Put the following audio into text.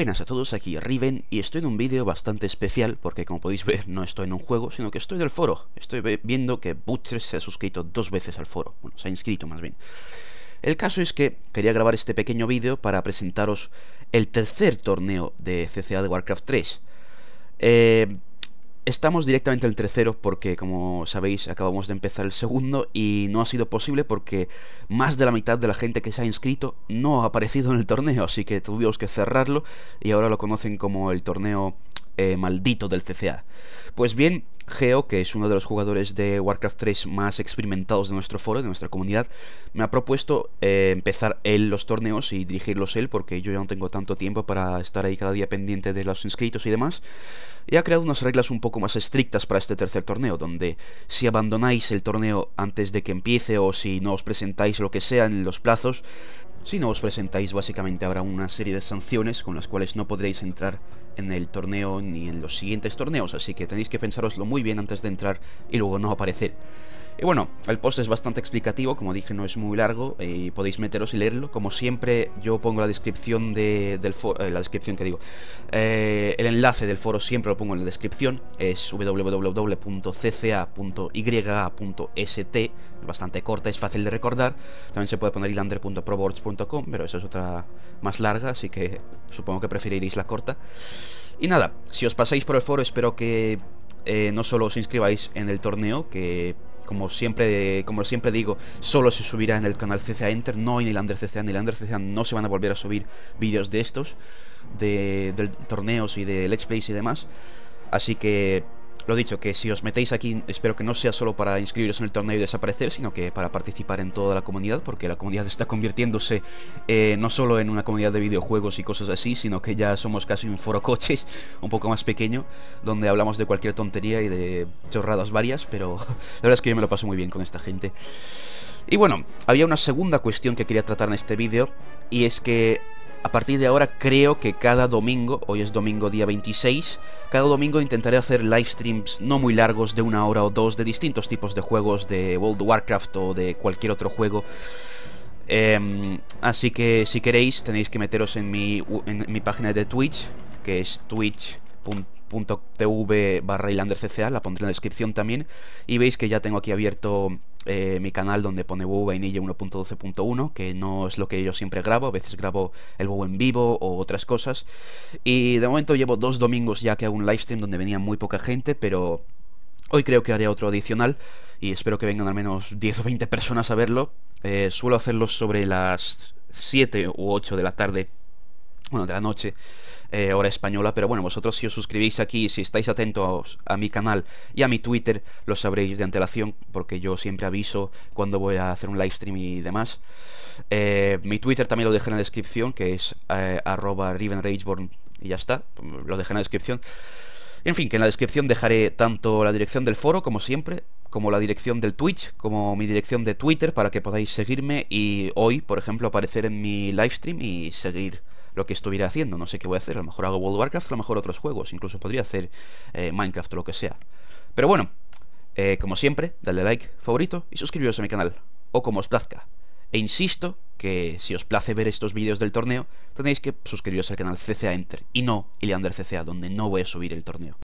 Buenas a todos, aquí Riven y estoy en un vídeo bastante especial porque como podéis ver no estoy en un juego, sino que estoy en el foro. Estoy viendo que Butcher se ha suscrito dos veces al foro, bueno, se ha inscrito más bien. El caso es que quería grabar este pequeño vídeo para presentaros el tercer torneo de CCA de Warcraft 3. Eh, Estamos directamente en el tercero porque, como sabéis, acabamos de empezar el segundo y no ha sido posible porque más de la mitad de la gente que se ha inscrito no ha aparecido en el torneo, así que tuvimos que cerrarlo y ahora lo conocen como el torneo eh, maldito del CCA. Pues bien, Geo, que es uno de los jugadores de Warcraft 3 más experimentados de nuestro foro, de nuestra comunidad, me ha propuesto eh, empezar él los torneos y dirigirlos él, porque yo ya no tengo tanto tiempo para estar ahí cada día pendiente de los inscritos y demás. Y ha creado unas reglas un poco más estrictas para este tercer torneo, donde si abandonáis el torneo antes de que empiece o si no os presentáis lo que sea en los plazos, si no os presentáis, básicamente habrá una serie de sanciones con las cuales no podréis entrar en el torneo ni en los siguientes torneos, así que tenéis que pensároslo muy bien antes de entrar y luego no aparecer. Y bueno, el post es bastante explicativo, como dije, no es muy largo eh, y podéis meteros y leerlo. Como siempre, yo pongo la descripción del foro, eh, la descripción que digo, eh, el enlace del foro siempre lo pongo en la descripción, es www.cca.ya.st, es bastante corta, es fácil de recordar. También se puede poner ilander.proboards.com, pero esa es otra más larga, así que supongo que preferiréis la corta. Y nada, si os pasáis por el foro, espero que no solo os inscribáis en el torneo, que como siempre, como siempre digo, solo se subirá en el canal CCA Enter, no en el Under CCA, en el Under CCA no se van a volver a subir vídeos de estos, de, de torneos y de Let's Plays y demás. Así que lo dicho, que si os metéis aquí, espero que no sea solo para inscribiros en el torneo y desaparecer, sino que para participar en toda la comunidad, porque la comunidad está convirtiéndose eh, no solo en una comunidad de videojuegos y cosas así, sino que ya somos casi un foro coches, un poco más pequeño, donde hablamos de cualquier tontería y de chorradas varias, pero la verdad es que yo me lo paso muy bien con esta gente. Y bueno, había una segunda cuestión que quería tratar en este vídeo, y es que a partir de ahora creo que cada domingo, hoy es domingo día 26, cada domingo intentaré hacer live streams no muy largos de una hora o dos de distintos tipos de juegos de World of Warcraft o de cualquier otro juego. Em, así que si queréis tenéis que meteros en mi, en mi página de Twitch, que es twitch.tv barra la pondré en la descripción también, y veis que ya tengo aquí abierto eh, mi canal donde pone WoW Vainilla 1.12.1, que no es lo que yo siempre grabo, a veces grabo el WoW en vivo o otras cosas. Y de momento llevo dos domingos ya que hago un livestream donde venía muy poca gente, pero hoy creo que haré otro adicional y espero que vengan al menos 10 o 20 personas a verlo. Eh, suelo hacerlo sobre las 7 u 8 de la tarde, bueno, de la noche. Eh, hora española. Pero bueno, vosotros si os suscribís aquí, si estáis atentos a mi canal y a mi Twitter, lo sabréis de antelación, porque yo siempre aviso cuando voy a hacer un live stream y demás. Eh, mi Twitter también lo dejé en la descripción, que es eh, y ya está, lo dejé en la descripción. En fin, que en la descripción dejaré tanto la dirección del foro, como siempre, como la dirección del Twitch, como mi dirección de Twitter para que podáis seguirme y hoy, por ejemplo, aparecer en mi livestream y seguir lo que estuviera haciendo. No sé qué voy a hacer, a lo mejor hago World of Warcraft, a lo mejor otros juegos, incluso podría hacer eh, Minecraft o lo que sea. Pero bueno, eh, como siempre, dale like, favorito y suscribiros a mi canal, o como os plazca. E insisto que si os place ver estos vídeos del torneo, tenéis que suscribiros al canal CCA Enter y no Iliander CCA, donde no voy a subir el torneo.